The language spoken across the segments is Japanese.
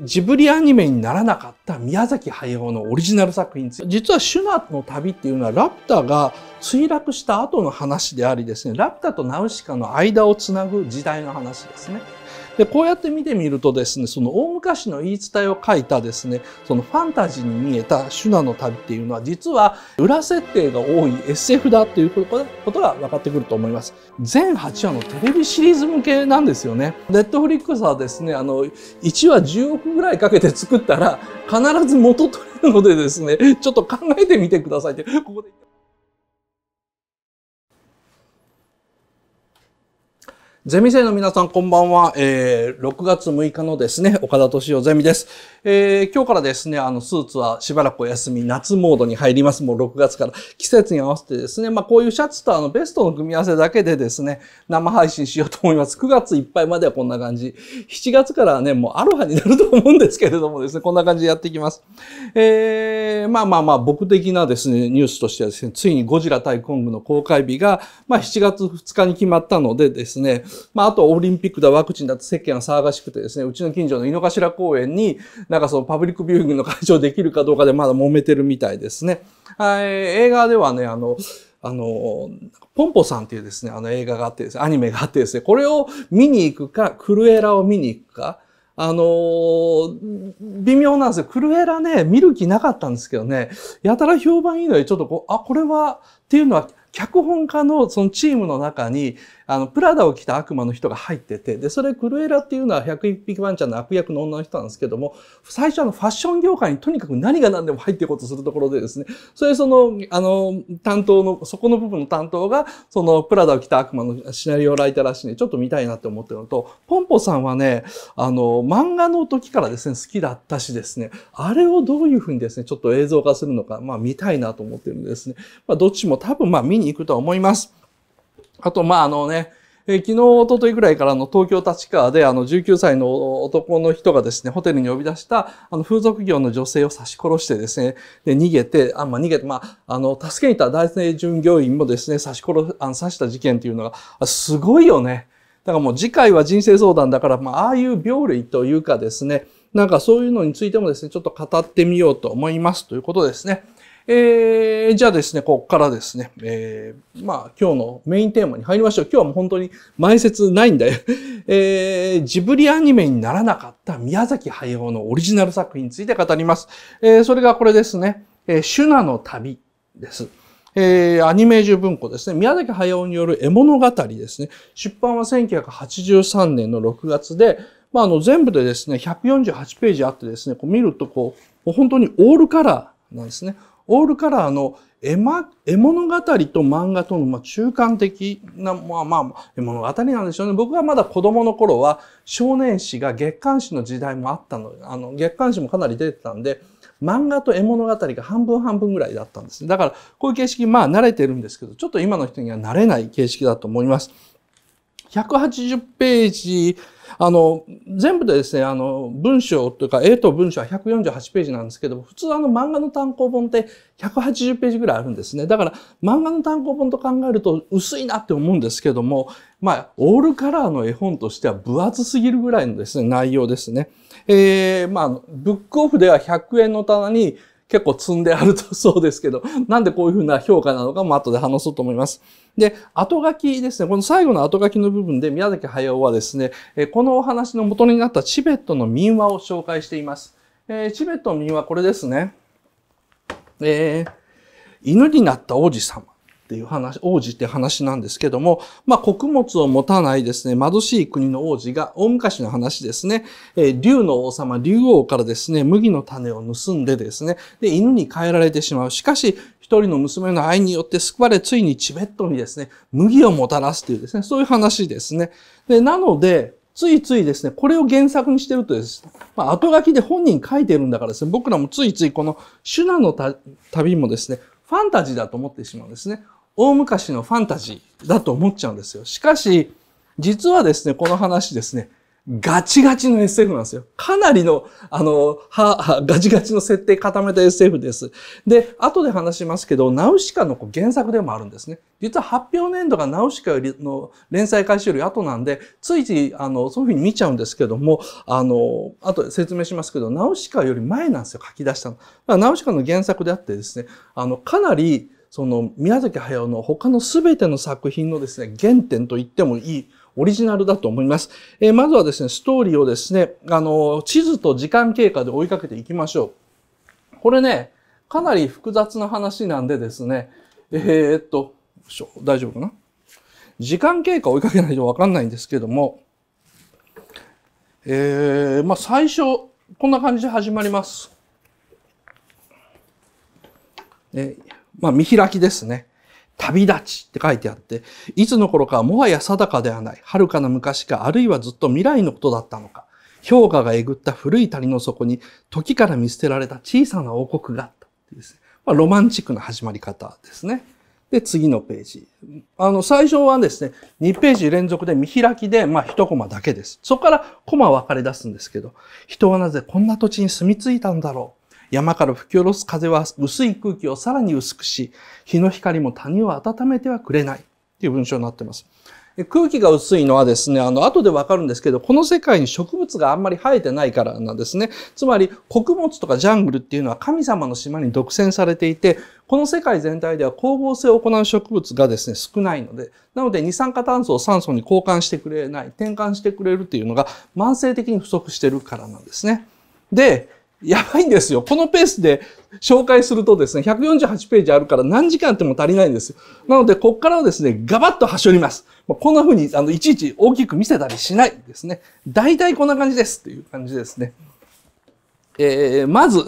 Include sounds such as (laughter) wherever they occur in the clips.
ジブリアニメにならなかった宮崎駿のオリジナル作品実はシュナの旅っていうのはラプュタが墜落した後の話でありですね、ラプュタとナウシカの間をつなぐ時代の話ですね。で、こうやって見てみるとですね、その大昔の言い伝えを書いたですね、そのファンタジーに見えたシュナの旅っていうのは、実は裏設定が多い SF だっていうことが分かってくると思います。全8話のテレビシリーズ向けなんですよね。ネットフリックスはですね、あの、1話10億ぐらいかけて作ったら、必ず元取れるのでですね、ちょっと考えてみてくださいって、ここでゼミ生の皆さんこんばんは。えー、6月6日のですね、岡田敏夫ゼミです。えー、今日からですね、あの、スーツはしばらくお休み、夏モードに入ります。もう6月から季節に合わせてですね、まあこういうシャツとあの、ベストの組み合わせだけでですね、生配信しようと思います。9月いっぱいまではこんな感じ。7月からはね、もうアロハになると思うんですけれどもですね、こんな感じでやっていきます。えー、まあまあまあ、僕的なですね、ニュースとしてはですね、ついにゴジラ対コングの公開日が、まあ7月2日に決まったのでですね、まあ、あとオリンピックだ、ワクチンだって世間が騒がしくてですね、うちの近所の井の頭公園に、なんかそのパブリックビューイングの会場できるかどうかでまだ揉めてるみたいですね。はい、映画ではね、あの、あの、ポンポさんっていうですね、あの映画があってですね、アニメがあってですね、これを見に行くか、クルエラを見に行くか、あのー、微妙なんですよ。クルエラね、見る気なかったんですけどね、やたら評判いいので、ちょっとこう、あ、これは、っていうのは、脚本家のそのチームの中に、あの、プラダを着た悪魔の人が入ってて、で、それクルエラっていうのは101匹ワンちゃんの悪役の女の人なんですけども、最初あのファッション業界にとにかく何が何でも入っていこうとするところでですね、それその、あの、担当の、そこの部分の担当が、そのプラダを着た悪魔のシナリオライターらしいんで、ちょっと見たいなって思ってるのと、ポンポさんはね、あの、漫画の時からですね、好きだったしですね、あれをどういうふうにですね、ちょっと映像化するのか、まあ見たいなと思ってるんですね。まあどっちも多分まあ見にに行くと思います。あと、まあ、あのね、昨日、おとといぐらいからの東京立川で、あの、19歳の男の人がですね、ホテルに呼び出した、あの、風俗業の女性を刺し殺してですね、で、逃げて、あ、まあ、逃げて、まあ、あの、助けに行った男性従業員もですね、刺し殺、あの、刺した事件っていうのが、すごいよね。だからもう次回は人生相談だから、まあ、ああいう病類というかですね、なんかそういうのについてもですね、ちょっと語ってみようと思いますということですね。えー、じゃあですね、ここからですね、えー、まあ今日のメインテーマに入りましょう。今日はもう本当に前説ないんだよ。(laughs) えー、ジブリアニメにならなかった宮崎駿のオリジナル作品について語ります。えー、それがこれですね、えー、シュナの旅です。えー、アニメージュ文庫ですね。宮崎駿による絵物語ですね。出版は1983年の6月で、まあ、あの、全部でですね、148ページあってですね、こう見るとこう、う本当にオールカラーなんですね。オールカラーの絵,、ま、絵物語と漫画との、ま中間的な、まあまあ、絵物語なんでしょうね。僕はまだ子供の頃は少年誌が月刊誌の時代もあったの、あの月刊誌もかなり出てたんで、漫画と絵物語が半分半分ぐらいだったんです。だからこういう形式、まあ慣れてるんですけど、ちょっと今の人には慣れない形式だと思います。180ページあの、全部でですね、あの、文章というか、絵と文章は148ページなんですけど、普通あの漫画の単行本って180ページぐらいあるんですね。だから、漫画の単行本と考えると薄いなって思うんですけども、まあ、オールカラーの絵本としては分厚すぎるぐらいのですね、内容ですね。えー、まあ、ブックオフでは100円の棚に、結構積んであるとそうですけど、なんでこういうふうな評価なのかも後で話そうと思います。で、後書きですね、この最後の後書きの部分で宮崎駿はですね、このお話の元になったチベットの民話を紹介しています。えー、チベットの民話、これですね。えー、犬になった王子様。っていう話、王子って話なんですけども、まあ、穀物を持たないですね、貧しい国の王子が、大昔の話ですね、えー、竜の王様、竜王からですね、麦の種を盗んでですね、で、犬に変えられてしまう。しかし、一人の娘の愛によって救われ、ついにチベットにですね、麦をもたらすというですね、そういう話ですね。で、なので、ついついですね、これを原作にしてるとですね、まあ、後書きで本人書いてるんだからですね、僕らもついついこのュナの旅もですね、ファンタジーだと思ってしまうんですね。大昔のファンタジーだと思っちゃうんですよ。しかし、実はですね、この話ですね、ガチガチの SF なんですよ。かなりの、あの、は、ガチガチの設定固めた SF です。で、後で話しますけど、ナウシカの原作でもあるんですね。実は発表年度がナウシカよりの連載開始より後なんで、ついつい、あの、そういうふうに見ちゃうんですけども、あの、後で説明しますけど、ナウシカより前なんですよ、書き出したの。ナウシカの原作であってですね、あの、かなり、その宮崎駿の他の全ての作品のですね、原点と言ってもいいオリジナルだと思います。えー、まずはですね、ストーリーをですね、あの、地図と時間経過で追いかけていきましょう。これね、かなり複雑な話なんでですね、えー、っと、大丈夫かな時間経過追いかけないとわかんないんですけども、えー、まあ最初、こんな感じで始まります。えーまあ、見開きですね。旅立ちって書いてあって、いつの頃かもはや定かではない、遥かな昔か、あるいはずっと未来のことだったのか、氷河がえぐった古い谷の底に、時から見捨てられた小さな王国があったですね。まあ、ロマンチックな始まり方ですね。で、次のページ。あの、最初はですね、2ページ連続で見開きで、まあ、一コマだけです。そこからコマ分かれ出すんですけど、人はなぜこんな土地に住み着いたんだろう。山から吹き下ろす風は薄い空気をさらに薄くし、日の光も谷を温めてはくれない。という文章になってます。空気が薄いのはですね、あの、後でわかるんですけど、この世界に植物があんまり生えてないからなんですね。つまり、穀物とかジャングルっていうのは神様の島に独占されていて、この世界全体では光合成を行う植物がですね、少ないので、なので二酸化炭素を酸素に交換してくれない、転換してくれるっていうのが慢性的に不足してるからなんですね。で、やばいんですよ。このペースで紹介するとですね、148ページあるから何時間っても足りないんです。よ。なので、こっからはですね、ガバッと端折ります。こんな風に、あの、いちいち大きく見せたりしないですね。大体こんな感じですっていう感じですね。えー、まず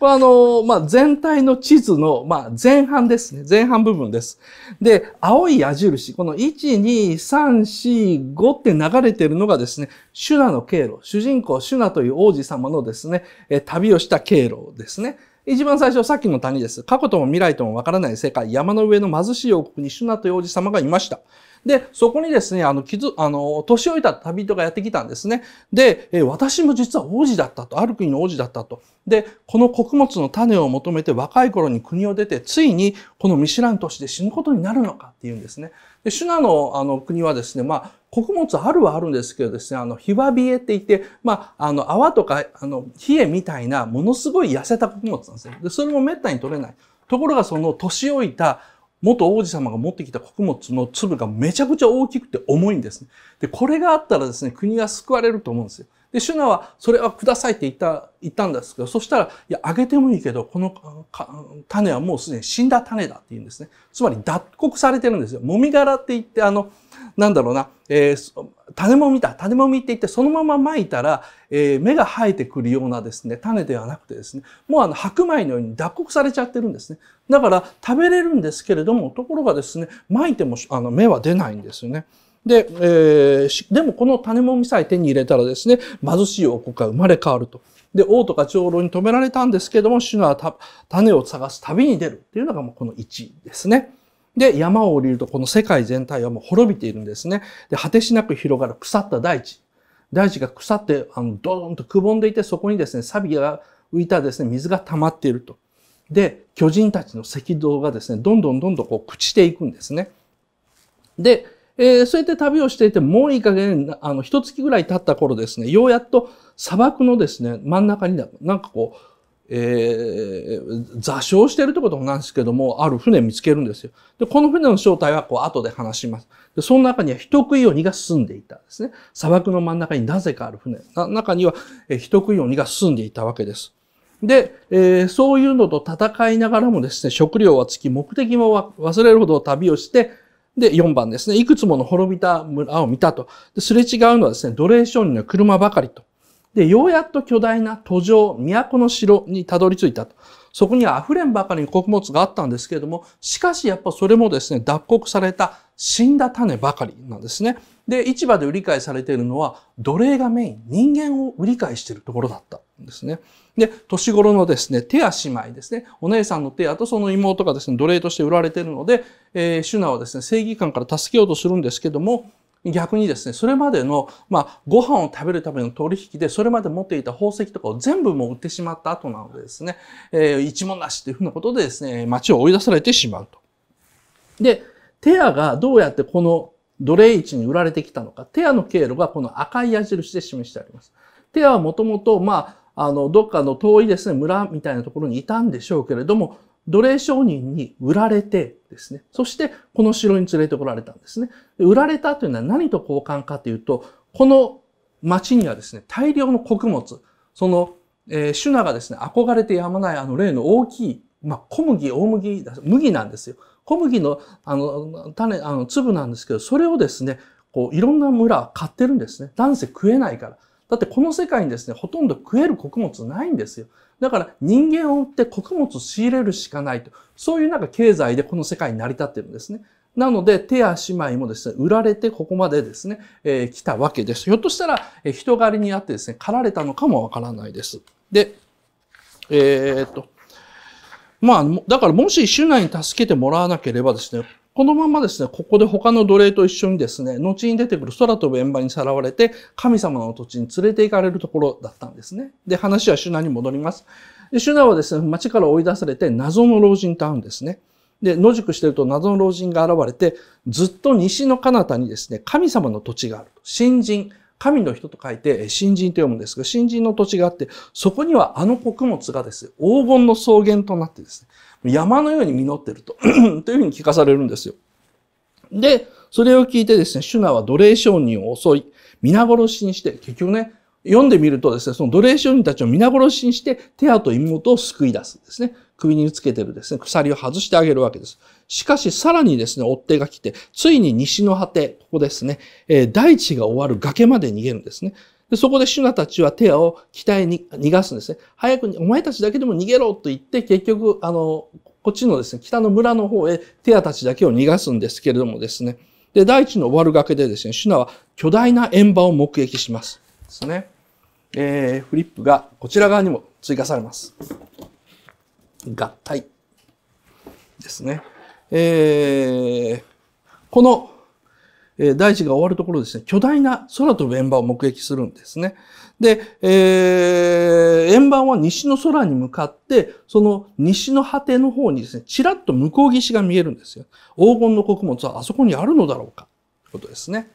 これあの、まあ、全体の地図の、まあ、前半ですね。前半部分です。で、青い矢印、この1、2、3、4、5って流れてるのがですね、シュナの経路。主人公シュナという王子様のですね、旅をした経路ですね。一番最初、さっきの谷です。過去とも未来ともわからない世界、山の上の貧しい王国にシュナという王子様がいました。で、そこにですね、あの、傷、あの、年老いた旅人がやってきたんですね。で、え私も実は王子だったと、ある国の王子だったと。で、この穀物の種を求めて若い頃に国を出て、ついにこの見知らぬ市で死ぬことになるのかっていうんですね。で、シュナのあの国はですね、まあ、穀物あるはあるんですけどですね、あの、ヒわビエって言って、まあ、あの、泡とか、あの、冷えみたいな、ものすごい痩せた穀物なんですよ。で、それも滅多に取れない。ところがその年老いた元王子様が持ってきた穀物の粒がめちゃくちゃ大きくて重いんですね。で、これがあったらですね、国が救われると思うんですよ。で、シュナは、それはくださいって言った、言ったんですけど、そしたら、いや、あげてもいいけど、この種はもうすでに死んだ種だって言うんですね。つまり、脱穀されてるんですよ。もみ殻って言って、あの、なんだろうな、えー、種もみだ種もみって言ってそのまままいたら、えー、芽が生えてくるようなですね種ではなくてですねもうあの白米のように脱穀されちゃってるんですねだから食べれるんですけれどもところがですねまいてもあの芽は出ないんですよね。で、えー、でもこの種もみさえ手に入れたらですね、貧しい王国が生まれ変わると。で、王とか長老に止められたんですけども、主は種を探す旅に出るっていうのがもうこの1ですね。で、山を降りるとこの世界全体はもう滅びているんですね。で、果てしなく広がる腐った大地。大地が腐って、あの、ドーンとくぼんでいて、そこにですね、サビが浮いたですね、水が溜まっていると。で、巨人たちの赤道がですね、どんどんどんどんこう、朽ちていくんですね。で、えー、そうやって旅をしていて、もういい加減、あの、一月ぐらい経った頃ですね、ようやっと砂漠のですね、真ん中になんかこう、えー、座礁してるってことなんですけども、ある船見つけるんですよ。で、この船の正体はこう後で話します。で、その中には人食い鬼が住んでいたんですね。砂漠の真ん中になぜかある船、中には、え人食い鬼が住んでいたわけです。で、えー、そういうのと戦いながらもですね、食料は尽き、目的も忘れるほど旅をして、で、4番ですね、いくつもの滅びた村を見たと。すれ違うのはですね、奴隷商人の車ばかりと。で、ようやっと巨大な途上、都の城にたどり着いたと。そこには溢れんばかりに穀物があったんですけれども、しかしやっぱそれもですね、脱穀された死んだ種ばかりなんですね。で、市場で売り買いされているのは、奴隷がメイン、人間を売り買いしているところだったんですね。で、年頃のですね、手や姉妹ですね、お姉さんの手やとその妹がですね、奴隷として売られているので、えー、シュナはですね、正義感から助けようとするんですけども、逆にですね、それまでの、まあ、ご飯を食べるための取引で、それまで持っていた宝石とかを全部もう売ってしまった後なのでですね、えー、一文なしというふうなことでですね、町を追い出されてしまうと。で、テアがどうやってこの奴隷市に売られてきたのか、テアの経路がこの赤い矢印で示してあります。テアはもともと、まあ、あの、どっかの遠いですね、村みたいなところにいたんでしょうけれども、奴隷商人に売られてですね、そしてこの城に連れてこられたんですね。売られたというのは何と交換かというと、この町にはですね、大量の穀物、その、えー、シュナがですね、憧れてやまないあの例の大きい、まあ、小麦、大麦、麦なんですよ。小麦の、あの、種、あの、粒なんですけど、それをですね、こう、いろんな村買ってるんですね。男性食えないから。だってこの世界にですね、ほとんど食える穀物ないんですよ。だから人間を売って穀物を仕入れるしかないと。そういうなんか経済でこの世界に成り立ってるんですね。なので、手や姉妹もですね、売られてここまでですね、えー、来たわけです。ひょっとしたら、えー、人狩りにあってですね、狩られたのかもわからないです。で、えー、っと、まあ、だからもし主内に助けてもらわなければですね、このままですね、ここで他の奴隷と一緒にですね、後に出てくる空飛ぶ円盤にさらわれて、神様の土地に連れて行かれるところだったんですね。で、話はシュナに戻ります。でシュナはですね、町から追い出されて謎の老人と会うんですね。で、野宿してると謎の老人が現れて、ずっと西の彼方にですね、神様の土地がある。新人、神の人と書いて、新人と読むんですが、新人の土地があって、そこにはあの穀物がですね、黄金の草原となってですね、山のように実ってると (clears throat) というふうに聞かされるんですよ。で、それを聞いてですね、シュナは奴隷商人を襲い、皆殺しにして、結局ね、読んでみるとですね、その奴隷商人たちを皆殺しにして、手アと妹を救い出すんですね。首につけてるですね、鎖を外してあげるわけです。しかし、さらにですね、追っ手が来て、ついに西の果て、ここですね、えー、大地が終わる崖まで逃げるんですね。でそこでシュナたちはテアを北へに逃がすんですね。早くに、お前たちだけでも逃げろと言って、結局、あの、こっちのですね、北の村の方へテアたちだけを逃がすんですけれどもですね。で、大地の終わる崖でですね、シュナは巨大な円盤を目撃します。ですね。えー、フリップがこちら側にも追加されます。合体。ですね。えー、このえー、大地が終わるところですね、巨大な空飛ぶ円盤を目撃するんですね。で、えー、円盤は西の空に向かって、その西の果ての方にですね、ちらっと向こう岸が見えるんですよ。黄金の穀物はあそこにあるのだろうか、ということですね。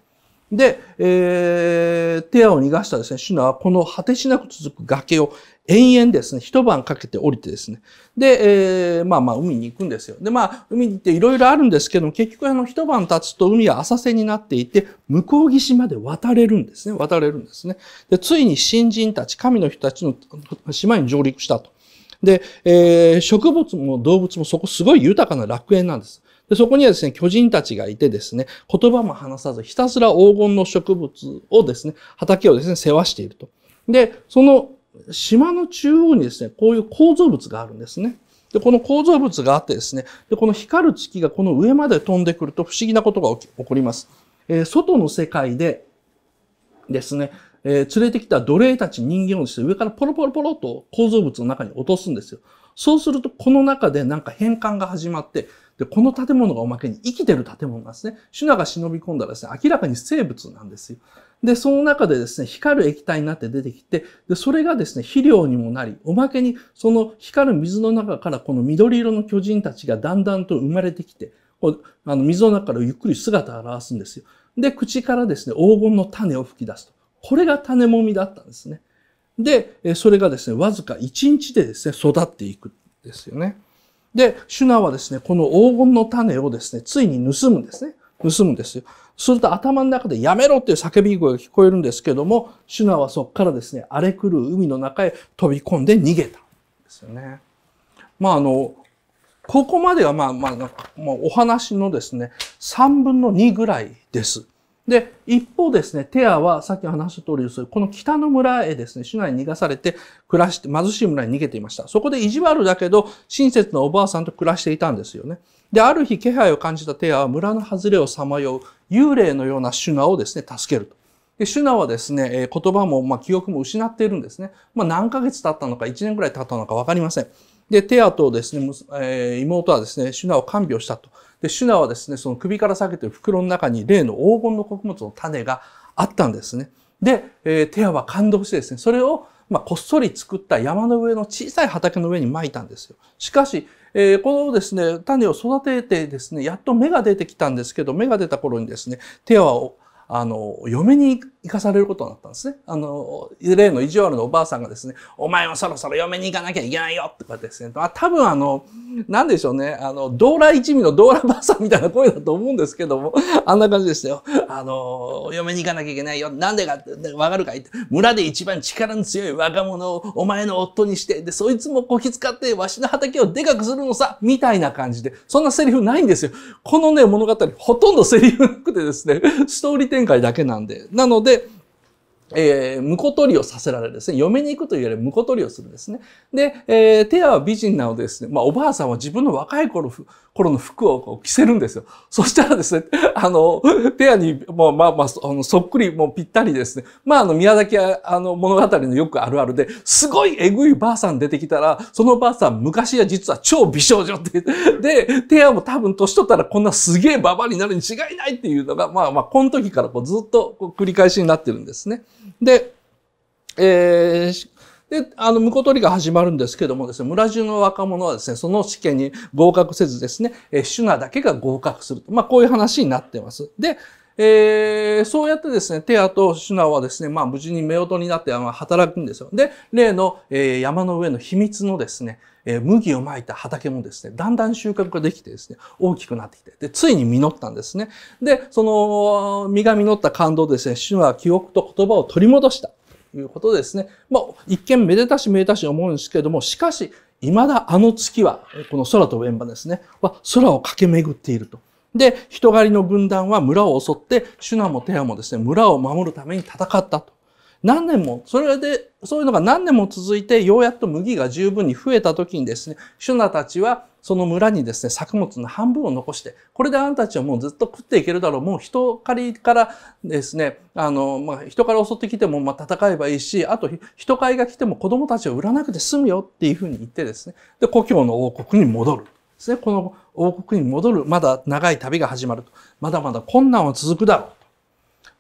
で、えー、手アを逃がしたですね、シュナはこの果てしなく続く崖を延々ですね、一晩かけて降りてですね、で、えー、まあまあ海に行くんですよ。で、まあ海っていろいろあるんですけども、結局あの一晩経つと海は浅瀬になっていて、向こう岸まで渡れるんですね、渡れるんですね。で、ついに新人たち、神の人たちの島に上陸したと。で、えー、植物も動物もそこすごい豊かな楽園なんです。で、そこにはですね、巨人たちがいてですね、言葉も話さず、ひたすら黄金の植物をですね、畑をですね、世話していると。で、その島の中央にですね、こういう構造物があるんですね。で、この構造物があってですね、で、この光る月がこの上まで飛んでくると不思議なことが起こります。えー、外の世界でですね、えー、連れてきた奴隷たち人間をですね、上からポロポロポロと構造物の中に落とすんですよ。そうすると、この中でなんか変換が始まって、で、この建物がおまけに生きてる建物なんですね。シュナが忍び込んだらですね、明らかに生物なんですよ。で、その中でですね、光る液体になって出てきて、で、それがですね、肥料にもなり、おまけにその光る水の中からこの緑色の巨人たちがだんだんと生まれてきて、こうあの水の中からゆっくり姿を現すんですよ。で、口からですね、黄金の種を吹き出すと。これが種もみだったんですね。で、それがですね、わずか1日でですね、育っていくんですよね。で、シュナはですね、この黄金の種をですね、ついに盗むんですね。盗むんですよ。すると頭の中でやめろっていう叫び声が聞こえるんですけども、シュナはそこからですね、荒れ狂う海の中へ飛び込んで逃げたんですよね。まああの、ここまではまあまあ、まあ、お話のですね、3分の2ぐらいです。で、一方ですね、テアはさっき話した通りです。この北の村へですね、市内に逃がされて暮らして、貧しい村に逃げていました。そこで意地悪だけど、親切なおばあさんと暮らしていたんですよね。で、ある日気配を感じたテアは村の外れをさまよう幽霊のようなシュナをですね、助けると。で、シュナはですね、言葉も、まあ、記憶も失っているんですね。まあ、何ヶ月経ったのか、1年くらい経ったのかわかりません。で、テアとですね、えー、妹はですね、シュナを看病したと。で、シュナはですね、その首から下げてる袋の中に例の黄金の穀物の種があったんですね。で、えー、テアは感動してですね、それを、まあ、こっそり作った山の上の小さい畑の上に撒いたんですよ。しかし、えー、このですね、種を育ててですね、やっと芽が出てきたんですけど、芽が出た頃にですね、テアはあの、嫁に行かされることになったんですね。あの、例の意地悪のおばあさんがですね、お前はそろそろ嫁に行かなきゃいけないよとかですね、あ多分あの、なんでしょうね、あの、道来一味の道来ばあさんみたいな声だと思うんですけども、あんな感じでしたよ。あの、嫁に行かなきゃいけないよ。なんでかってわかるかいって、村で一番力の強い若者をお前の夫にして、で、そいつもこき使ってわしの畑をでかくするのさ、みたいな感じで、そんなセリフないんですよ。このね、物語、ほとんどセリフなくてですね、ストーリー展展開だけなんで。なので、えー、婿取りをさせられるですね。嫁に行くというより婿取りをするんですね。で、えー、テアは美人なのでですね、まあおばあさんは自分の若い頃頃の服をこう着せるんですよ。(laughs) そしたらですね、あの、テアに、もうまあまあ、あのそっくり、もうぴったりですね。まああの、宮崎あの物語のよくあるあるで、すごいえぐいばあさん出てきたら、そのばあさん昔は実は超美少女って。(laughs) で、テアも多分年取ったらこんなすげえババになるに違いないっていうのが、まあまあ、この時からこうずっとこう繰り返しになってるんですね。で、えー、で、あの、婿取りが始まるんですけどもですね、村中の若者はですね、その試験に合格せずですね、えー、シュナだけが合格する。まあ、こういう話になってます。で、えー、そうやってですね、テアとシュナはですね、まあ、無事に夫婦になって働くんですよ。で、例の、えー、山の上の秘密のですね、えー、麦をまいた畑もですね、だんだん収穫ができてですね、大きくなってきて、で、ついに実ったんですね。で、その、実が実った感動ですね、主は記憶と言葉を取り戻した。ということですね。まあ、一見めでたしめでたし思うんですけれども、しかし、未だあの月は、この空と円盤ですね、は空を駆け巡っていると。で、人狩りの軍団は村を襲って、シュナもテアもですね、村を守るために戦ったと。何年も、それで、そういうのが何年も続いて、ようやっと麦が十分に増えた時にですね、シュナたちはその村にですね、作物の半分を残して、これであんたたちはもうずっと食っていけるだろう。もう人狩りからですね、あの、まあ、人から襲ってきても、まあ、戦えばいいし、あと、人狩りが来ても子供たちを売らなくて済むよっていうふうに言ってですね、で、故郷の王国に戻る。ですね、この王国に戻る、まだ長い旅が始まると。まだまだ困難は続くだろう。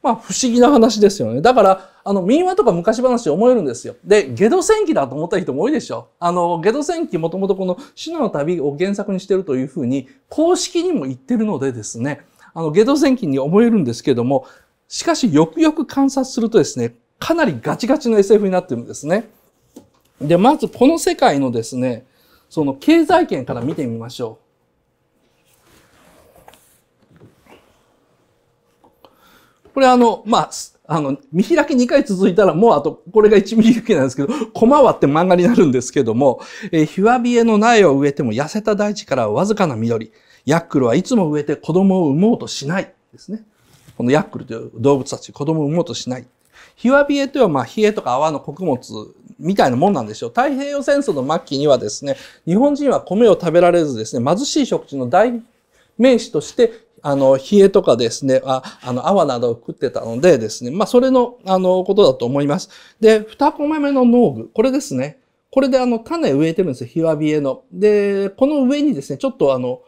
まあ不思議な話ですよね。だから、あの民話とか昔話思えるんですよ。で、ゲド戦記だと思った人も多いでしょ。あの、ゲド戦記もともとこの死の旅を原作にしてるというふうに公式にも言ってるのでですね、あのゲド戦記に思えるんですけども、しかしよくよく観察するとですね、かなりガチガチの SF になってるんですね。で、まずこの世界のですね、その経済圏から見てみましょう。これあの、まあ、あの、見開き2回続いたらもうあと、これが1ミリけなんですけど、コマはって漫画になるんですけども、えー、ヒワビエの苗を植えても痩せた大地からわずかな緑。ヤックルはいつも植えて子供を産もうとしない。ですね。このヤックルという動物たち、子供を産もうとしない。ヒワビエというのは、まあ、冷えとか泡の穀物みたいなもんなんでしょう。太平洋戦争の末期にはですね、日本人は米を食べられずですね、貧しい食事の代名詞としてあの、冷えとかですね、ああの、泡などを食ってたのでですね、まあ、それの、あの、ことだと思います。で、2コマ目の農具、これですね。これであの、種植えてるんですよ、ひわびえの。で、この上にですね、ちょっとあの、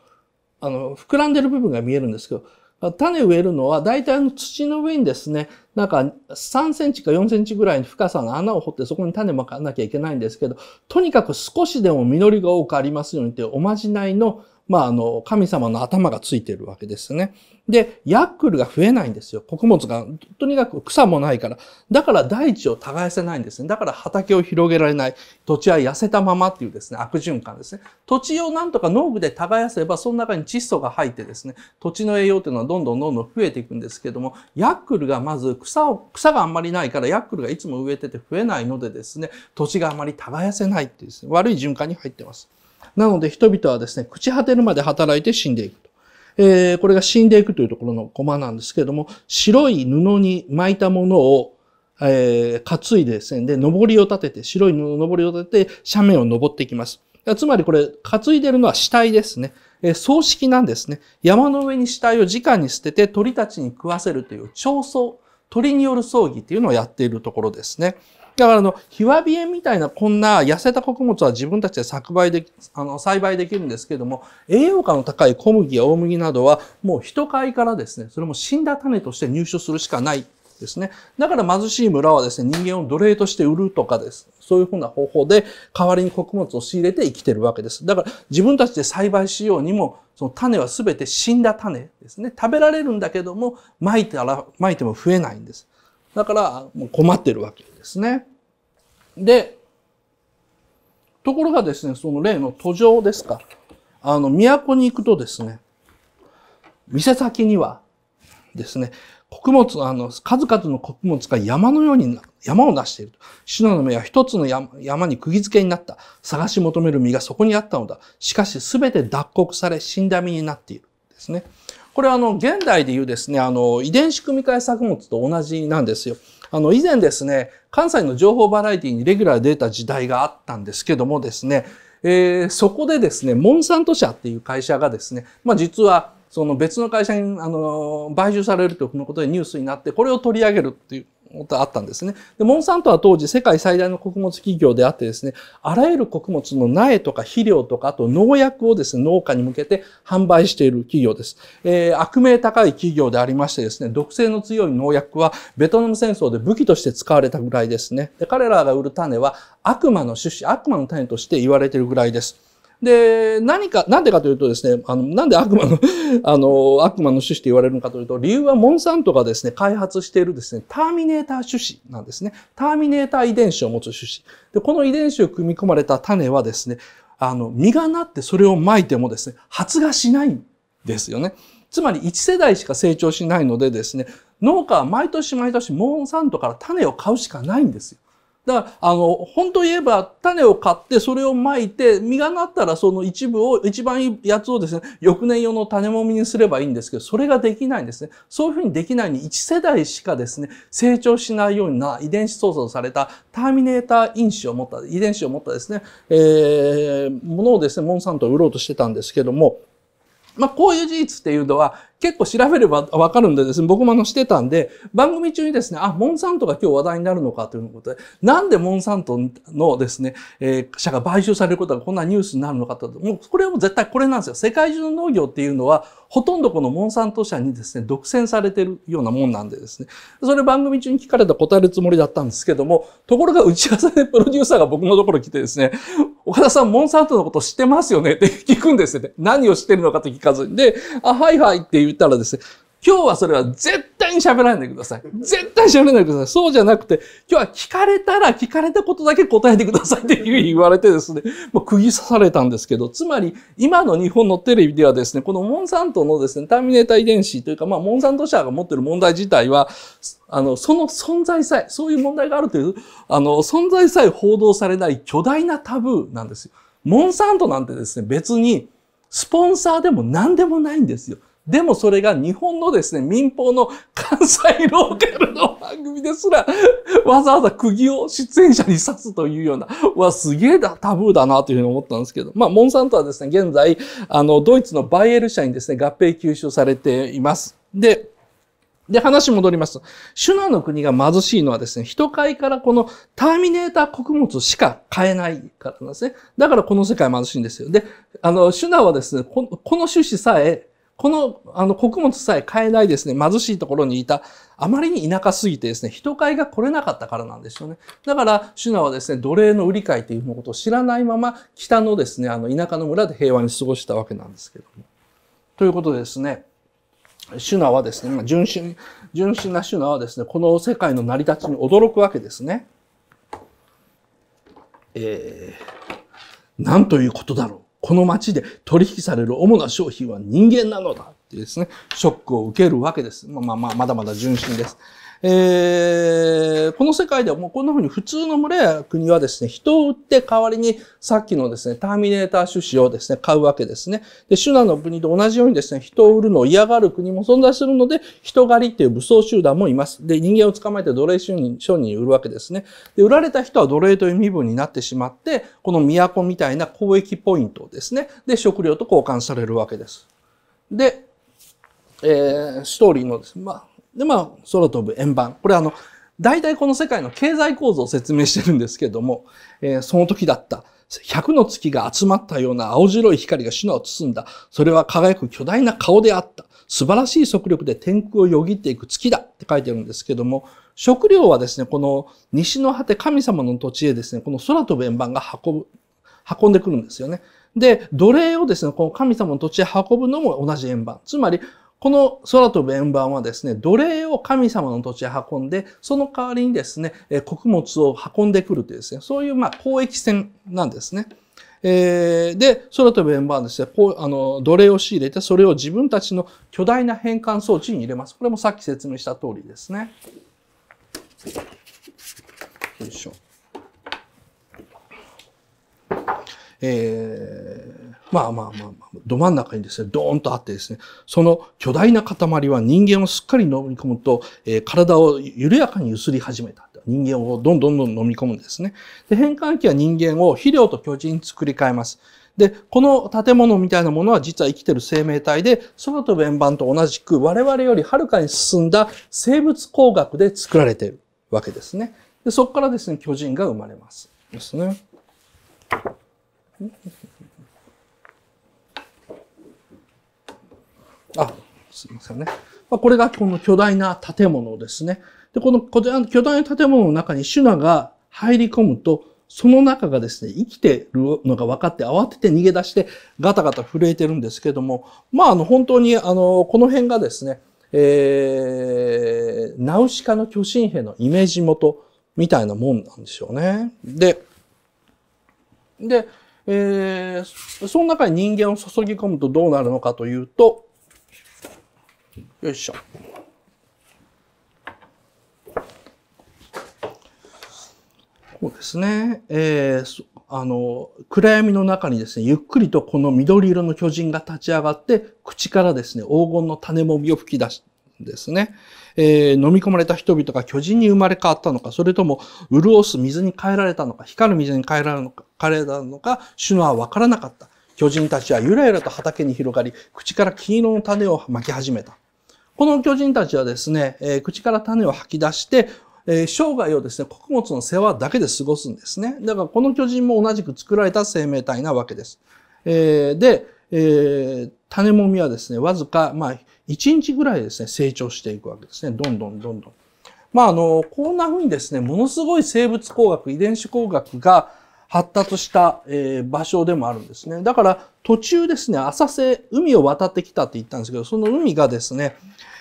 あの、膨らんでる部分が見えるんですけど、種植えるのは大体の土の上にですね、なんか3センチか4センチぐらいの深さの穴を掘ってそこに種まかなきゃいけないんですけど、とにかく少しでも実りが多くありますようにていうおまじないのまあ、あの、神様の頭がついてるわけですね。で、ヤックルが増えないんですよ。穀物が、とにかく草もないから。だから大地を耕せないんですね。だから畑を広げられない。土地は痩せたままっていうですね、悪循環ですね。土地をなんとか農具で耕せば、その中に窒素が入ってですね、土地の栄養というのはどんどんどんどん増えていくんですけども、ヤックルがまず草を、草があんまりないから、ヤックルがいつも植えてて増えないのでですね、土地があまり耕せないっていうですね、悪い循環に入ってます。なので人々はですね、朽ち果てるまで働いて死んでいくと。えー、これが死んでいくというところのコマなんですけれども、白い布に巻いたものを、えー、担いでですね、で、上りを立てて、白い布の上りを立てて、斜面を登っていきます。つまりこれ、担いでるのは死体ですね。え葬式なんですね。山の上に死体を直に捨てて鳥たちに食わせるという調層、鳥による葬儀っていうのをやっているところですね。だからあの、ヒワビエみたいなこんな痩せた穀物は自分たちで作培できあの、栽培できるんですけども、栄養価の高い小麦や大麦などは、もう人買いからですね、それも死んだ種として入手するしかないですね。だから貧しい村はですね、人間を奴隷として売るとかです。そういうふうな方法で代わりに穀物を仕入れて生きてるわけです。だから自分たちで栽培しようにも、その種は全て死んだ種ですね。食べられるんだけども、撒いたら、撒いても増えないんです。だから、もう困ってるわけですね。で、ところがですね、その例の途上ですか。あの、都に行くとですね、店先にはですね、穀物、あの、数々の穀物が山のように、山を出していると。シナの目は一つの山に釘付けになった。探し求める実がそこにあったのだ。しかし全て脱穀され、死んだ実になっている。ですね。これはあの、現代で言うですね、あの、遺伝子組み換え作物と同じなんですよ。あの、以前ですね、関西の情報バラエティにレギュラー出た時代があったんですけどもですね、えー、そこでですね、モンサント社っていう会社がですね、まあ実は、その別の会社に、あの、買収されるということでニュースになって、これを取り上げるっていう。があったんですね。で、モンサントは当時世界最大の穀物企業であってですね、あらゆる穀物の苗とか肥料とか、あと農薬をですね、農家に向けて販売している企業です。えー、悪名高い企業でありましてですね、毒性の強い農薬はベトナム戦争で武器として使われたぐらいですね。で、彼らが売る種は悪魔の種子、悪魔の種として言われているぐらいです。で、何か、なんでかというとですね、あの、なんで悪魔の (laughs) あの、悪魔の種子と言われるのかというと、理由はモンサントがですね、開発しているですね、ターミネーター種子なんですね。ターミネーター遺伝子を持つ種子。で、この遺伝子を組み込まれた種はですね、あの、実がなってそれをまいてもですね、発芽しないんですよね。つまり1世代しか成長しないのでですね、農家は毎年毎年モンサントから種を買うしかないんですよ。だから、あの、本当言えば、種を買って、それをまいて、実がなったら、その一部を、一番いいやつをですね、翌年用の種もみにすればいいんですけど、それができないんですね。そういうふうにできないに、一世代しかですね、成長しないような遺伝子操作をされた、ターミネーター因子を持った、遺伝子を持ったですね、えー、ものをですね、モンサントを売ろうとしてたんですけども、まあ、こういう事実っていうのは、結構調べればわかるんでですね、僕もあのしてたんで、番組中にですね、あ、モンサントが今日話題になるのかということで、なんでモンサントのですね、えー、社が買収されることがこんなニュースになるのかと、もうこれはもう絶対これなんですよ。世界中の農業っていうのは、ほとんどこのモンサント社にですね、独占されてるようなもんなんでですね、それ番組中に聞かれた答えるつもりだったんですけども、ところが打ち合わせでプロデューサーが僕のところ来てですね、岡田さん、モンサントのこと知ってますよねって聞くんですよね。何を知ってるのかと聞かずに。で、あ、はいはいって言う言ったらですね、今日はそれは絶対に喋らないでください。絶対喋らないでください。そうじゃなくて、今日は聞かれたら聞かれたことだけ答えてくださいっていうふうに言われてですね、もう釘刺されたんですけど、つまり今の日本のテレビではですね、このモンサントのですね、ターミネーター遺伝子というか、まあ、モンサント社が持ってる問題自体は、あの、その存在さえ、そういう問題があるという、あの、存在さえ報道されない巨大なタブーなんですよ。モンサントなんてですね、別に、スポンサーでも何でもないんですよ。でもそれが日本のですね、民放の関西ローカルの番組ですら、わざわざ釘を出演者に刺すというような、わ、すげえだ、タブーだなというふうに思ったんですけど、まあ、モンサントはですね、現在、あの、ドイツのバイエル社にですね、合併吸収されています。で、で、話戻ります。シュナの国が貧しいのはですね、人買いからこのターミネーター穀物しか買えないからなんですね。だからこの世界貧しいんですよ。で、あの、シュナはですね、この趣旨さえこのあの穀物さえ買えないですね、貧しいところにいた、あまりに田舎すぎてですね、人買いが来れなかったからなんですよね。だから、シュナはですね、奴隷の売り買いということを知らないまま、北のですね、あの田舎の村で平和に過ごしたわけなんですけども。ということでですね、シュナはですね、純真、純真なシュナはですね、この世界の成り立ちに驚くわけですね。えー、なんということだろう。この町で取引される主な商品は人間なのだ。ってですね、ショックを受けるわけです。まあまあ、まだまだ純真です。えー、この世界ではもうこんな風に普通の群れや国はですね、人を売って代わりにさっきのですね、ターミネーター種子をですね、買うわけですね。で、シュナの国と同じようにですね、人を売るのを嫌がる国も存在するので、人狩りっていう武装集団もいます。で、人間を捕まえて奴隷商人商人に売るわけですね。で、売られた人は奴隷という身分になってしまって、この都みたいな交易ポイントをですね、で、食料と交換されるわけです。で、えー、ストーリーのですね、まあ、で、まあ、空飛ぶ円盤。これあの、大体この世界の経済構造を説明してるんですけども、えー、その時だった100の月が集まったような青白い光がシナを包んだ。それは輝く巨大な顔であった。素晴らしい速力で天空をよぎっていく月だって書いてるんですけども、食料はですね、この西の果て神様の土地へですね、この空飛ぶ円盤が運ぶ、運んでくるんですよね。で、奴隷をですね、この神様の土地へ運ぶのも同じ円盤。つまり、この空飛ぶ円盤はですね、奴隷を神様の土地へ運んで、その代わりにですね、穀物を運んでくるというですね、そういうま交易船なんですね。えー、で、空飛ぶ円盤はですね、あの、奴隷を仕入れて、それを自分たちの巨大な変換装置に入れます。これもさっき説明した通りですね。よいしょ。えー、まあまあまあ、まあ、ど真ん中にですね、ドーンとあってですね、その巨大な塊は人間をすっかり飲み込むと、えー、体を緩やかにゆすり始めた。人間をどんどんどん飲み込むんですね。で、変換器は人間を肥料と巨人に作り変えます。で、この建物みたいなものは実は生きてる生命体で、空と円盤と同じく我々よりはるかに進んだ生物工学で作られているわけですね。で、そこからですね、巨人が生まれます。ですね。あ、すいませんね。まあ、これがこの巨大な建物ですね。で、この巨大な建物の中にシュナが入り込むと、その中がですね、生きてるのが分かって慌てて逃げ出してガタガタ震えてるんですけども、まあ、あの、本当に、あの、この辺がですね、えー、ナウシカの巨神兵のイメージ元みたいなもんなんでしょうね。で、で、えー、その中に人間を注ぎ込むとどうなるのかというと、よいしょ。そうですね。えー、あの、暗闇の中にですね、ゆっくりとこの緑色の巨人が立ち上がって、口からですね、黄金の種もみを吹き出しですね。えー、飲み込まれた人々が巨人に生まれ変わったのか、それとも潤す水に変えられたのか、光る水に変えられるのか、変えられたのか、主のは分からなかった。巨人たちはゆらゆらと畑に広がり、口から黄色の種を巻き始めた。この巨人たちはですね、えー、口から種を吐き出して、えー、生涯をですね、穀物の世話だけで過ごすんですね。だからこの巨人も同じく作られた生命体なわけです。えー、で、えー、種もみはですね、わずか、まあ、1日ぐらいですね、成長していくわけですね。どんどんどんどん。まあ、あの、こんな風にですね、ものすごい生物工学、遺伝子工学が発達した、えー、場所でもあるんですね。だから途中ですね、浅瀬、海を渡ってきたって言ったんですけど、その海がですね、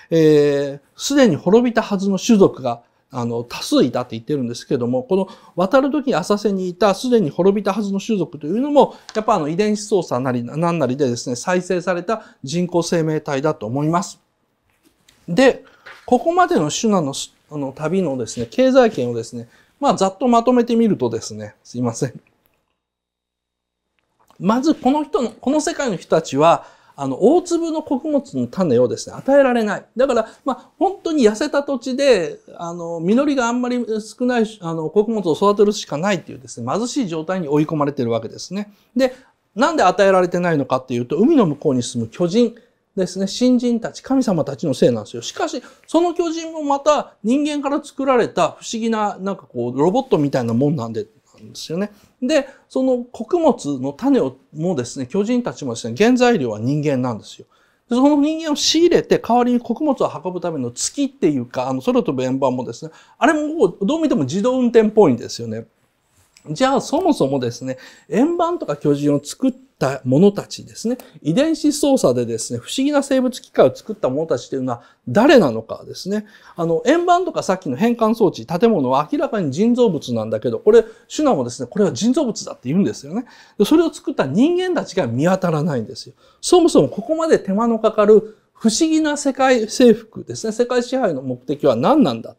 す、えー、で、に滅びたはずの種族があの、多数いたって言ってるんですけども、この渡る時浅瀬にいた、すでに滅びたはずの種族というのも、やっぱあの遺伝子操作なり、なんなりでですね、再生された人工生命体だと思います。で、ここまでのシュナのあの旅のですね、経済圏をですね、まあ、ざっとまとめてみるとですね、すいません。まず、この人の、この世界の人たちは、あの、大粒の穀物の種をですね、与えられない。だから、まあ、本当に痩せた土地で、あの、実りがあんまり少ない、あの、穀物を育てるしかないっていうですね、貧しい状態に追い込まれてるわけですね。で、なんで与えられてないのかっていうと、海の向こうに住む巨人ですね、新人たち、神様たちのせいなんですよ。しかし、その巨人もまた人間から作られた不思議な、なんかこう、ロボットみたいなもんなんで、んですよね。で、その穀物の種をもですね、巨人たちもですね、原材料は人間なんですよ。でその人間を仕入れて代わりに穀物を運ぶための月っていうか、あの空飛ぶ円盤もですね、あれもどう見ても自動運転っぽいんですよね。じゃあそもそもですね、円盤とか巨人を作った者たちですね、遺伝子操作でですね、不思議な生物機械を作った者たちというのは誰なのかですね。あの、円盤とかさっきの変換装置、建物は明らかに人造物なんだけど、これ、シュナもですね、これは人造物だって言うんですよね。でそれを作った人間たちが見当たらないんですよ。そもそもここまで手間のかかる不思議な世界征服ですね、世界支配の目的は何なんだ。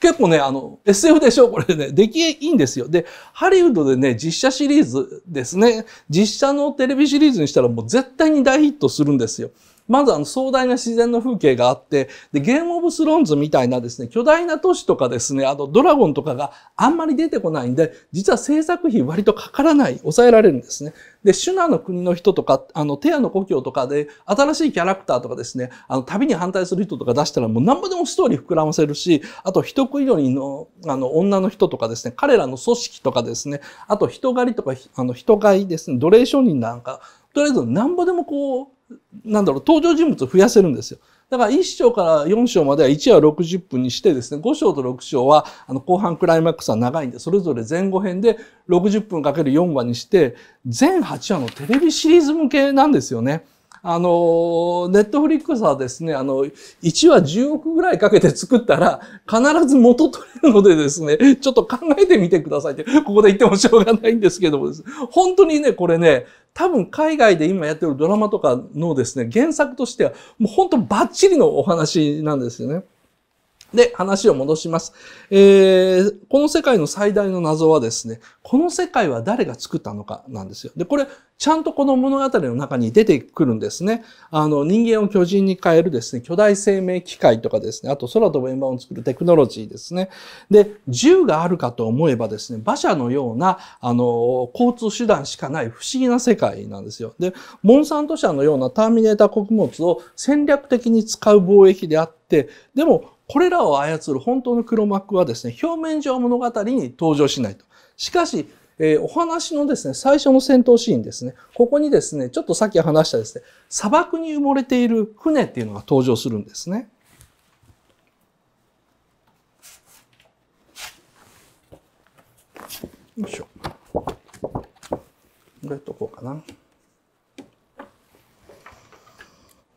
結構ね、あの、SF でしょこれね、出来いいんですよ。で、ハリウッドでね、実写シリーズですね。実写のテレビシリーズにしたらもう絶対に大ヒットするんですよ。まずあの壮大な自然の風景があって、で、ゲームオブスローンズみたいなですね、巨大な都市とかですね、あとドラゴンとかがあんまり出てこないんで、実は制作費割とかからない、抑えられるんですね。で、シュナの国の人とか、あの、テアの故郷とかで、新しいキャラクターとかですね、あの、旅に反対する人とか出したらもう何ぼでもストーリー膨らませるし、あと、人食い鳥の、あの、女の人とかですね、彼らの組織とかですね、あと、人狩りとか、あの、人買いですね、奴隷商人なんか、とりあえずなんぼでもこう、なんだろう、登場人物を増やせるんですよ。だから1章から4章までは1話60分にしてですね、5章と6章はあの後半クライマックスは長いんで、それぞれ前後編で60分かける4話にして、全8話のテレビシリーズ向けなんですよね。あの、ネットフリックスはですね、あの、1話10億ぐらいかけて作ったら、必ず元取れるのでですね、ちょっと考えてみてくださいって、ここで言ってもしょうがないんですけどもです、本当にね、これね、多分海外で今やってるドラマとかのですね、原作としては、もう本当バッチリのお話なんですよね。で、話を戻します。えー、この世界の最大の謎はですね、この世界は誰が作ったのかなんですよ。で、これ、ちゃんとこの物語の中に出てくるんですね。あの、人間を巨人に変えるですね、巨大生命機械とかですね、あと空飛ぶ円盤を作るテクノロジーですね。で、銃があるかと思えばですね、馬車のような、あの、交通手段しかない不思議な世界なんですよ。で、モンサント社のようなターミネーター穀物を戦略的に使う貿易であって、でも、これらを操る本当の黒幕はですね、表面上物語に登場しないと。しかし、えー、お話のですね、最初の戦闘シーンですね。ここにですね、ちょっとさっき話したですね、砂漠に埋もれている船っていうのが登場するんですね。よいしょ。これとこうかな。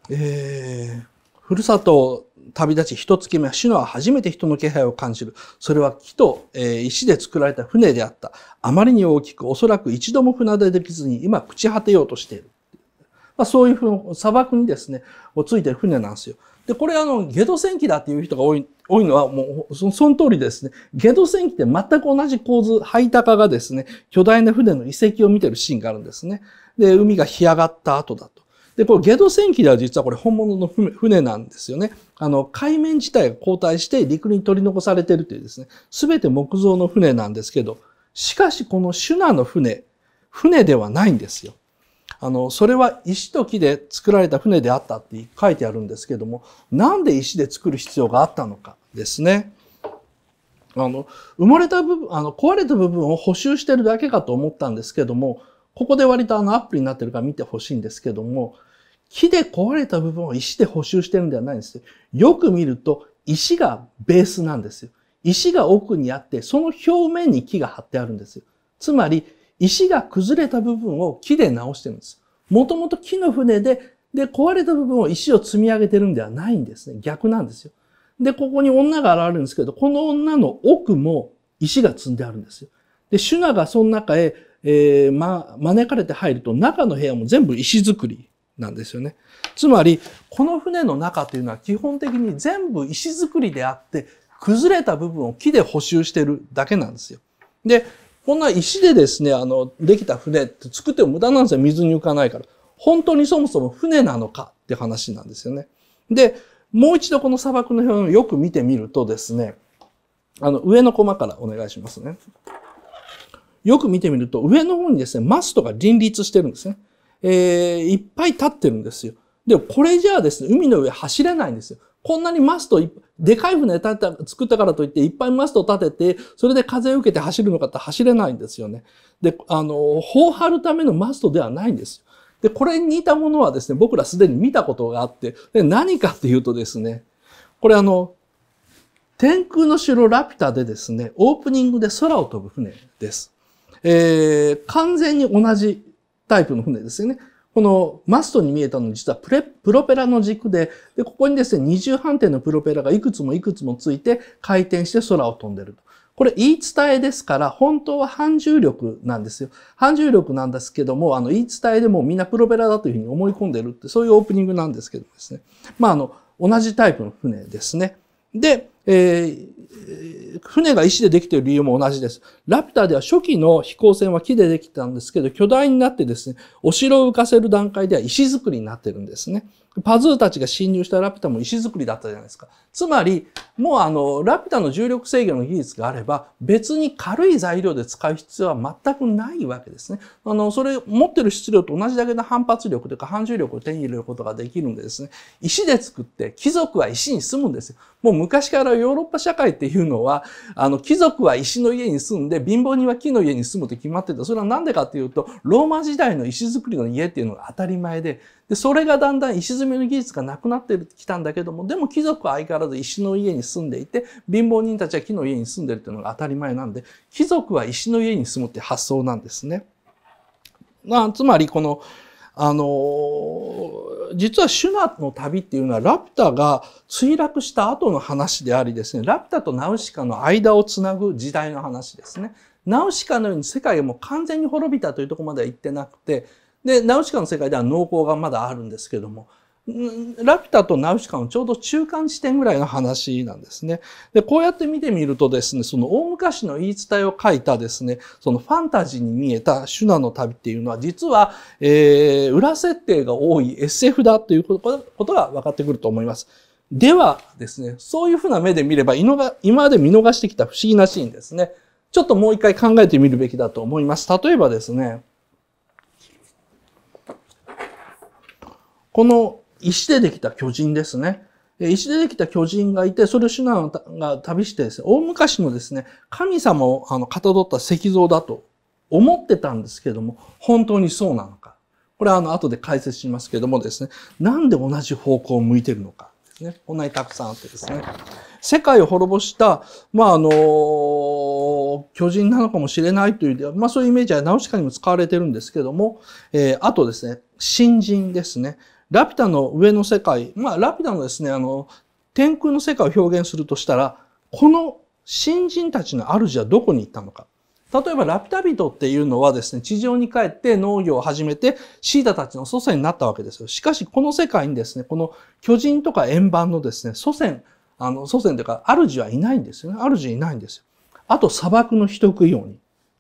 えー、ふるさと旅立ち一月目、シノは初めて人の気配を感じる。それは木と、えー、石で作られた船であった。あまりに大きく、おそらく一度も船出できずに、今、朽ち果てようとしている。まあ、そういうふうに、砂漠にですね、ついてる船なんですよ。で、これあの、ゲド戦記だっていう人が多い、多いのはもう、そのその通りですね。ゲド戦記って全く同じ構図、ハイタカがですね、巨大な船の遺跡を見てるシーンがあるんですね。で、海が干上がった後だと。で、これゲド戦記では実はこれ本物の船なんですよね。あの、海面自体が後退して陸に取り残されてるというですね、すべて木造の船なんですけど、しかしこのシュナの船、船ではないんですよ。あの、それは石と木で作られた船であったって書いてあるんですけども、なんで石で作る必要があったのかですね。あの、埋もれた部分、あの、壊れた部分を補修してるだけかと思ったんですけども、ここで割とあのアップになってるから見てほしいんですけども、木で壊れた部分を石で補修してるんではないんですよ。よく見ると石がベースなんですよ。石が奥にあって、その表面に木が張ってあるんですよ。つまり、石が崩れた部分を木で直してるんです。もともと木の船で、で、壊れた部分を石を積み上げてるんではないんですね。逆なんですよ。で、ここに女が現れるんですけど、この女の奥も石が積んであるんですよ。で、シュナがその中へえー、ま、招かれて入ると中の部屋も全部石造りなんですよね。つまり、この船の中というのは基本的に全部石造りであって、崩れた部分を木で補修してるだけなんですよ。で、こんな石でですね、あの、できた船って作っても無駄なんですよ。水に浮かないから。本当にそもそも船なのかって話なんですよね。で、もう一度この砂漠の表をよく見てみるとですね、あの、上のコマからお願いしますね。よく見てみると、上の方にですね、マストが林立してるんですね。えー、いっぱい立ってるんですよ。でも、これじゃあですね、海の上走れないんですよ。こんなにマスト、でかい船立てた、作ったからといって、いっぱいマストを立てて、それで風を受けて走るのかって走れないんですよね。で、あの、砲張るためのマストではないんですよ。で、これに似たものはですね、僕らすでに見たことがあって、で何かっていうとですね、これあの、天空の城ラピュタでですね、オープニングで空を飛ぶ船です。えー、完全に同じタイプの船ですよね。このマストに見えたのに実はプレプロペラの軸でで、ここにですね、二重反転のプロペラがいくつもいくつもついて回転して空を飛んでると。これ言い伝えですから、本当は反重力なんですよ。反重力なんですけども、あの言い伝えでもみんなプロペラだというふうに思い込んでるって、そういうオープニングなんですけどもですね。まあ、あの、同じタイプの船ですね。で、えー、船が石でできている理由も同じです。ラピュタでは初期の飛行船は木でできたんですけど、巨大になってですね、お城を浮かせる段階では石造りになってるんですね。パズーたちが侵入したラピュタも石造りだったじゃないですか。つまり、もうあの、ラピュタの重力制御の技術があれば、別に軽い材料で使う必要は全くないわけですね。あの、それ、持ってる質量と同じだけの反発力というか、反重力を手に入れることができるんでですね、石で作って、貴族は石に住むんですよ。もう昔からヨーロッパ社会っていうのは、あの、貴族は石の家に住んで、貧乏人は木の家に住むと決まってた。それはなんでかっていうと、ローマ時代の石造りの家っていうのが当たり前で、で、それがだんだん石積みの技術がなくなってきたんだけども、でも貴族は相変わらず石の家に住んでいて、貧乏人たちは木の家に住んでるっていうのが当たり前なんで、貴族は石の家に住むって発想なんですね。まあ、つまりこの、あの実はシュナの旅っていうのはラプタタが墜落した後の話でありですね、ラピュタとナウシカの間をつなぐ時代の話ですね。ナウシカのように世界がもう完全に滅びたというところまでは行ってなくて、で、ナウシカの世界では農耕がまだあるんですけども、ラピュタとナウシカのちょうど中間地点ぐらいの話なんですね。で、こうやって見てみるとですね、その大昔の言い伝えを書いたですね、そのファンタジーに見えたシュナの旅っていうのは、実は、えー、裏設定が多い SF だということが分かってくると思います。ではですね、そういうふうな目で見れば、今まで見逃してきた不思議なシーンですね。ちょっともう一回考えてみるべきだと思います。例えばですね、この石でできた巨人ですね。石でできた巨人がいて、それをシュナが旅してですね、大昔のですね、神様をあのかたどった石像だと思ってたんですけども、本当にそうなのか。これはあの後で解説しますけどもですね、なんで同じ方向を向いてるのかですね。こんなにたくさんあってですね。世界を滅ぼした、まあ、あの巨人なのかもしれないという、まあそういうイメージはナウシカにも使われてるんですけども、えー、あとですね、新人ですね。ラピュタの上の世界、まあ、ラピュタのですね、あの、天空の世界を表現するとしたら、この新人たちの主はどこに行ったのか。例えば、ラピュタ人っていうのはですね、地上に帰って農業を始めて、シータたちの祖先になったわけですよ。しかし、この世界にですね、この巨人とか円盤のですね、祖先、あの、祖先というか、主はいないんですよね。主いないんですよ。あと、砂漠の人食いように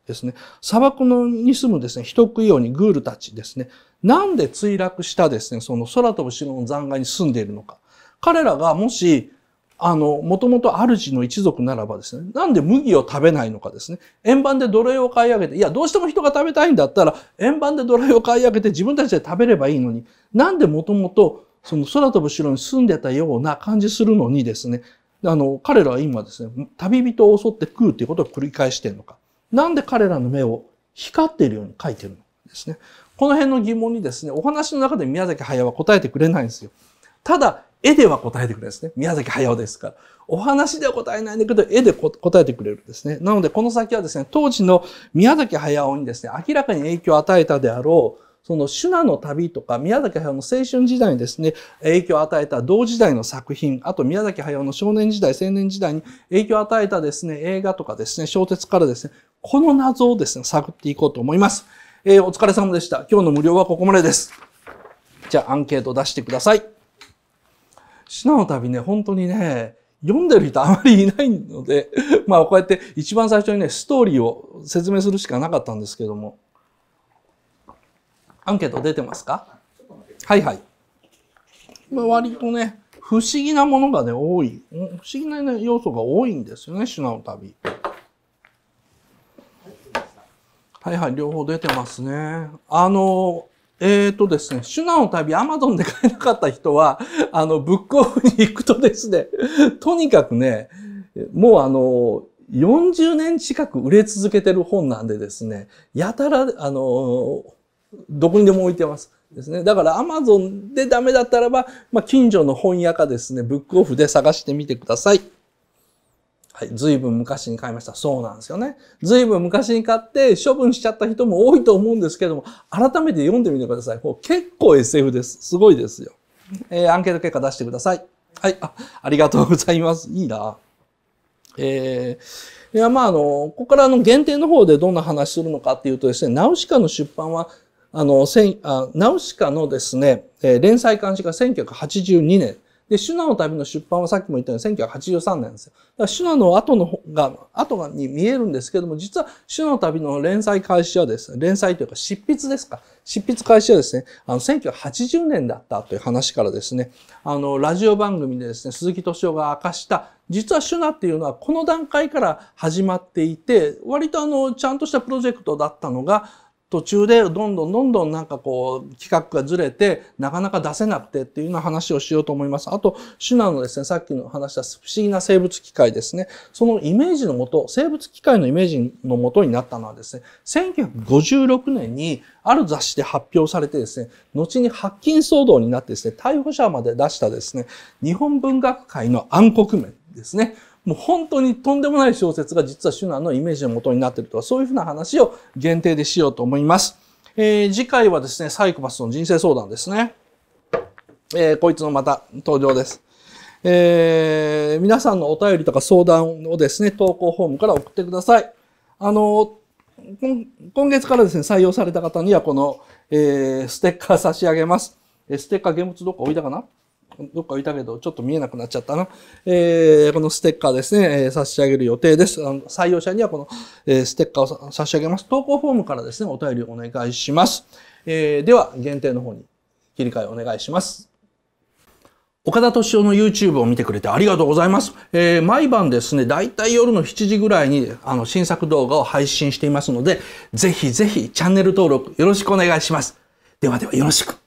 ですね、砂漠のに住むですね、人食いようにグールたちですね、なんで墜落したですね、その空飛ぶ城の残骸に住んでいるのか。彼らがもし、あの、もともと主の一族ならばですね、なんで麦を食べないのかですね。円盤で奴隷を買い上げて、いや、どうしても人が食べたいんだったら、円盤で奴隷を買い上げて自分たちで食べればいいのに、なんでもともと、その空飛ぶ城に住んでたような感じするのにですね、あの、彼らは今ですね、旅人を襲って食うということを繰り返しているのか。なんで彼らの目を光っているように書いてるかですね。この辺の疑問にですね、お話の中で宮崎駿は答えてくれないんですよ。ただ、絵では答えてくれるんですね。宮崎駿ですから。お話では答えないんだけど、絵で答えてくれるんですね。なので、この先はですね、当時の宮崎駿にですね、明らかに影響を与えたであろう、そのシュナの旅とか宮崎駿の青春時代にですね、影響を与えた同時代の作品、あと宮崎駿の少年時代、青年時代に影響を与えたですね、映画とかですね、小説からですね、この謎をですね、探っていこうと思います。えー、お疲れ様でした。今日の無料はここまでです。じゃあアンケート出してください。品の旅ね、本当にね、読んでる人あまりいないので、(laughs) まあこうやって一番最初にね、ストーリーを説明するしかなかったんですけども。アンケート出てますかはいはい。まあ、割とね、不思議なものがね、多い。不思議な、要素が多いんですよね、品の旅。はいはい、両方出てますね。あの、えっ、ー、とですね、シュナの旅、アマゾンで買えなかった人は、(laughs) あの、ブックオフに行くとですね、(laughs) とにかくね、もうあの、40年近く売れ続けてる本なんでですね、やたら、あの、どこにでも置いてます。ですね。だからアマゾンでダメだったらば、まあ、近所の本屋かですね、ブックオフで探してみてください。はい、ずいぶん昔に買いました。そうなんですよね。ずいぶん昔に買って処分しちゃった人も多いと思うんですけども、改めて読んでみてください。もう結構 SF です。すごいですよ。えー、アンケート結果出してください。はい、あありがとうございます。いいな。えー、いや、まあ、あの、ここからあの、限定の方でどんな話するのかっていうとですね、ナウシカの出版は、あの、せんあナウシカのですね、えー、連載監視が1982年。で、シュナの旅の出版はさっきも言ったように1983年ですよ。だからシュナの後の方が、後に見えるんですけども、実はシュナの旅の連載開始はですね、連載というか執筆ですか。執筆開始はですね、あの、1980年だったという話からですね、あの、ラジオ番組でですね、鈴木敏夫が明かした、実はシュナっていうのはこの段階から始まっていて、割とあの、ちゃんとしたプロジェクトだったのが、途中でどんどんどんどんなんかこう企画がずれてなかなか出せなくてっていうような話をしようと思います。あと、シュナのですね、さっきの話した不思議な生物機械ですね。そのイメージのもと、生物機械のイメージのもとになったのはですね、1956年にある雑誌で発表されてですね、後に発禁騒動になってですね、逮捕者まで出したですね、日本文学界の暗黒面ですね。もう本当にとんでもない小説が実はシュナのイメージの元になっているとか、そういうふうな話を限定でしようと思います。えー、次回はですね、サイコパスの人生相談ですね。えー、こいつのまた登場です。えー、皆さんのお便りとか相談をですね、投稿フォームから送ってください。あの、今月からですね、採用された方にはこの、えー、ステッカー差し上げます。えステッカー現物どっか置いたかなどっかいたけど、ちょっと見えなくなっちゃったな。えー、このステッカーですね、えー、差し上げる予定です。あの採用者にはこの、えー、ステッカーを差し上げます。投稿フォームからですね、お便りをお願いします。えー、では、限定の方に切り替えお願いします。岡田敏夫の YouTube を見てくれてありがとうございます。えー、毎晩ですね、だいたい夜の7時ぐらいにあの新作動画を配信していますので、ぜひぜひチャンネル登録よろしくお願いします。ではではよろしく。